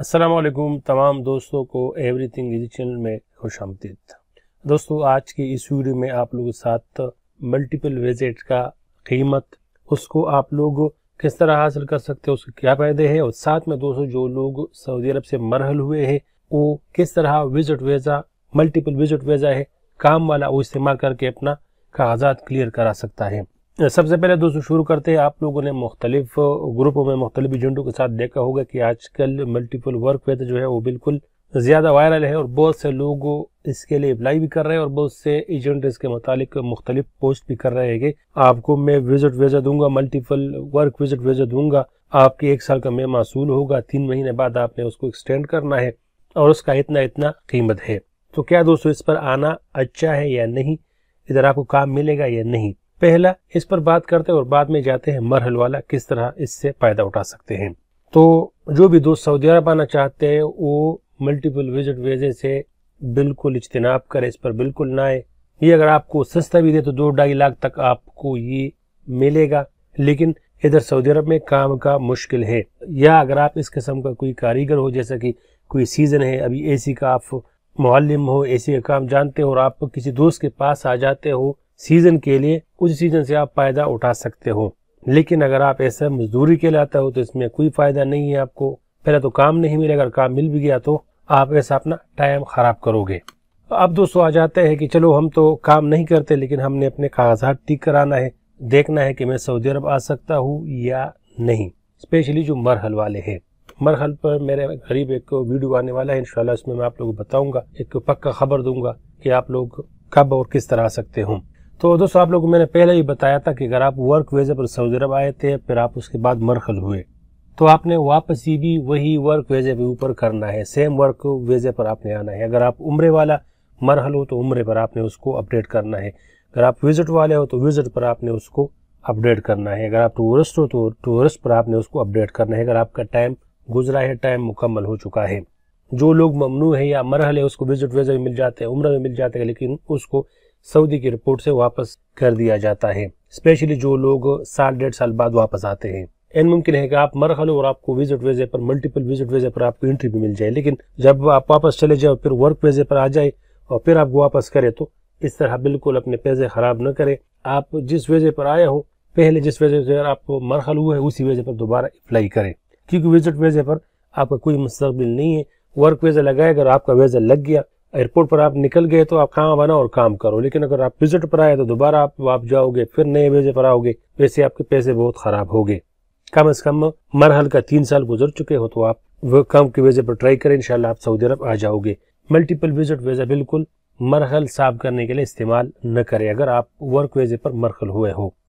असलकुम तमाम दोस्तों को एवरीथिंग थिंग चैनल में खुश आमदीद दोस्तों आज की इस वीडियो में आप लोगों के साथ मल्टीपल विजिट का कीमत उसको आप लोग किस तरह हासिल कर सकते हैं उसके क्या फ़ायदे हैं और साथ में दोस्तों जो लोग सऊदी अरब से मरहल हुए हैं वो किस तरह visit visa multiple visit visa है काम वाला वो इस्तेमाल करके अपना कागजात क्लियर करा सकता है सबसे पहले दोस्तों शुरू करते हैं आप लोगों ने मुख्तलिफ ग्रुपों में मुख्तलिफ एजेंटों के साथ देखा होगा कि आजकल मल्टीपल वर्क पेज जो है वो बिल्कुल ज़्यादा वायरल है और बहुत से लोग इसके लिए अप्लाई भी कर रहे हैं और बहुत से एजेंट इसके मतलब मुख्तलिफ पोस्ट भी कर रहे हैं कि आपको मैं विजिट वेजा दूंगा मल्टीपल वर्क विजिट वेजा दूंगा आपके एक साल का मैं मासूल होगा तीन महीने बाद आपने उसको एक्सटेंड करना है और उसका इतना इतना कीमत है तो क्या दोस्तों इस पर आना अच्छा है या नहीं इधर आपको काम मिलेगा या नहीं पहला इस पर बात करते हैं और बाद में जाते हैं मरहल वाला किस तरह इससे फायदा उठा सकते हैं तो जो भी दोस्त सऊदी अरब आना चाहते हैं वो मल्टीपल विजिट वीजे से बिल्कुल इजतनाब करें इस पर बिल्कुल ना आए ये अगर आपको सस्ता भी दे तो दो ढाई लाख तक आपको ये मिलेगा लेकिन इधर सऊदी अरब में काम का मुश्किल है या अगर आप इस किस्म का कोई कारीगर हो जैसा कि कोई सीज़न है अभी एसी का आप मालम हो एसी का काम जानते हो और आप किसी दोस्त के पास आ जाते हो सीज़न के लिए उस सीजन से आप फ़ायदा उठा सकते हो लेकिन अगर आप ऐसा मजदूरी के लाते हो तो इसमें कोई फ़ायदा नहीं है आपको पहले तो काम नहीं मिलेगा अगर काम मिल भी गया तो आप ऐसा अपना टाइम ख़राब करोगे तो अब दोस्तों आ जाते हैं कि चलो हम तो काम नहीं करते लेकिन हमने अपने कागजात ठीक कराना है देखना है कि मैं सऊदी अरब आ सकता हूँ या नहीं स्पेशली जो मरहल वाले हैं मरहल पर मेरे करीब एक वीडियो आने वाला है इंशाल्लाह इसमें मैं आप लोग बताऊंगा एक पक्का खबर दूंगा कि आप लोग कब और किस तरह आ सकते हो तो दोस्तों आप लोग को मैंने पहले ही बताया था कि अगर आप वर्क वीज़े पर सऊदी अरब आए थे फिर आप उसके बाद मरखल हुए तो आपने वापसी भी वही वर्क वीज़े पर ऊपर करना है सेम वर्क वीज़े पर आपने आना है अगर आप उम्र वाला मरहल हो तो उम्र पर आपने उसको अपडेट करना है अगर आप विज़िट वाले हो तो विज़िट पर आपने उसको अपडेट करना है अगर आप टूरिस्ट हो तो टूरिस्ट पर आपने उसको अपडेट करना है अगर आपका टाइम गुजरा है टाइम मुकम्मल हो चुका है जो लोग ममनू है या मरहल है उसको विजिट वीज़ा में मिल जाते हैं उम्र में मिल जाते हैं लेकिन उसको सऊदी की रिपोर्ट से वापस कर दिया जाता है स्पेशली जो लोग साल डेढ़ साल बाद वापस आते हैं एन मुमकिन है कि आप मरह लो और आपको विजिट वीजे पर मल्टीपल विजिट वीजे पर आपको एंट्री भी मिल जाए लेकिन जब आप वापस चले जाए फिर वर्क वीजे पर आ जाए और फिर आप वापस करें तो इस तरह बिल्कुल अपने पैसे खराब न करें आप जिस वेजे पर आए हो पहले जिस वजह से आप हुआ है उसी वजह पर दोबारा अप्लाई करें क्योंकि विजिट वेजे पर आपका कोई मुस्तबिल नहीं है वर्क वेजा लगाए अगर आपका वेजा लग गया एयरपोर्ट पर आप निकल गए तो आप कहाँ बनाओ और काम करो लेकिन अगर आप विजिट पर आए तो दोबारा आप वाप जाओगे फिर नए वीजे पर आओगे वैसे आपके पैसे बहुत खराब हो गए कम अज कम मरहल का तीन साल गुजर चुके हो तो आप वो काम के वीजे पर ट्राई करें इनशाला आप सऊदी अरब आ जाओगे मल्टीपल विजिट वीजा बिल्कुल मरहल साफ करने के लिए इस्तेमाल न करें अगर आप वर्क वीजे पर मरहल हुए हो